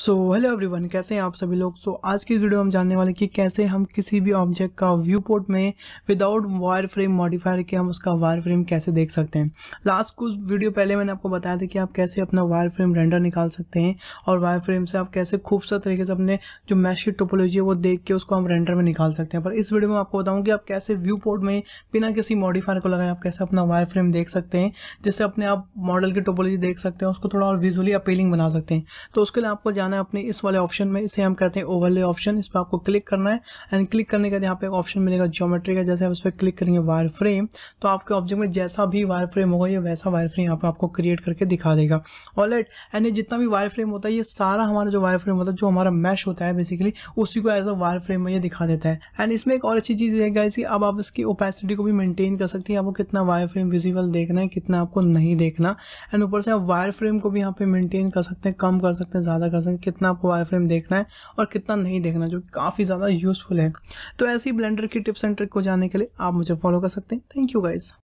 so hello everyone कैसे हैं आप सभी लोग सो so, आज की वीडियो हम जानने वाले कि कैसे हम किसी भी ऑब्जेक्ट का व्यू पोर्ट में विदाउट वायर फ्रेम मॉडिफायर के हम उसका वायर फ्रेम कैसे देख सकते हैं लास्ट कुछ वीडियो पहले मैंने आपको बताया था कि आप कैसे अपना वायर फ्रेम रेंडर निकाल सकते हैं और वायर फ्रेम से आप कैसे खूबसूरत तरीके से अपने जो मैश की टोपोलॉजी है वो देख के उसको हम रेंडर में निकाल सकते हैं पर इस वीडियो में आपको बताऊँ कि आप कैसे व्यू पोर्ट में बिना किसी मॉडिफायर को लगाए आप कैसे अपना वायर फ्रेम देख सकते हैं जिससे अपने आप मॉडल की टोपोलॉजी देख सकते हैं उसको थोड़ा और विजुअली अपीलिंग बना सकते हैं तो उसके लिए आपको जाना है अपने इस वाले ऑप्शन में इसे हम कहते हैं ओवरले ऑप्शन इस पर आपको क्लिक करना है एंड क्लिक करने के बाद यहाँ पे ऑप्शन मिलेगा ज्योमेट्री का जैसे आप इस पर क्लिक करेंगे वायर फ्रेम तो आपके ऑब्जेक्ट में जैसा भी वायर फ्रेम होगा ये वैसा वायर फ्रेम यहाँ पर आपको क्रिएट करके दिखा देगा ऑल एंड ये जितना भी वायर फ्रेम होता है ये सारा हमारा जो वायर फ्रेम होता है जो हमारा मैश होता है बेसिकली उसी को एज अ वायर फ्रेम में ये दिखा देता है एंड इसमें एक और अच्छी चीज़ ये गाइस कि अब आप इसकी ओपेसिटी को भी मेंटेन कर सकती हैं आपको कितना वायर फ्रेम विजिबल देखना है कितना आपको नहीं देखना एंड ऊपर से आप वायर फ्रेम को भी यहाँ पे मेंटेन कर सकते हैं कम कर सकते हैं ज़्यादा कर सकते हैं कितना आपको वायर फ्रेम देखना है और कितना नहीं देखना जो काफ़ी ज़्यादा यूज़फुल है तो ऐसी ब्लेंडर की टिप्स एंड ट्रिक को जानने के लिए आप मुझे फॉलो कर सकते हैं थैंक यू गाइज़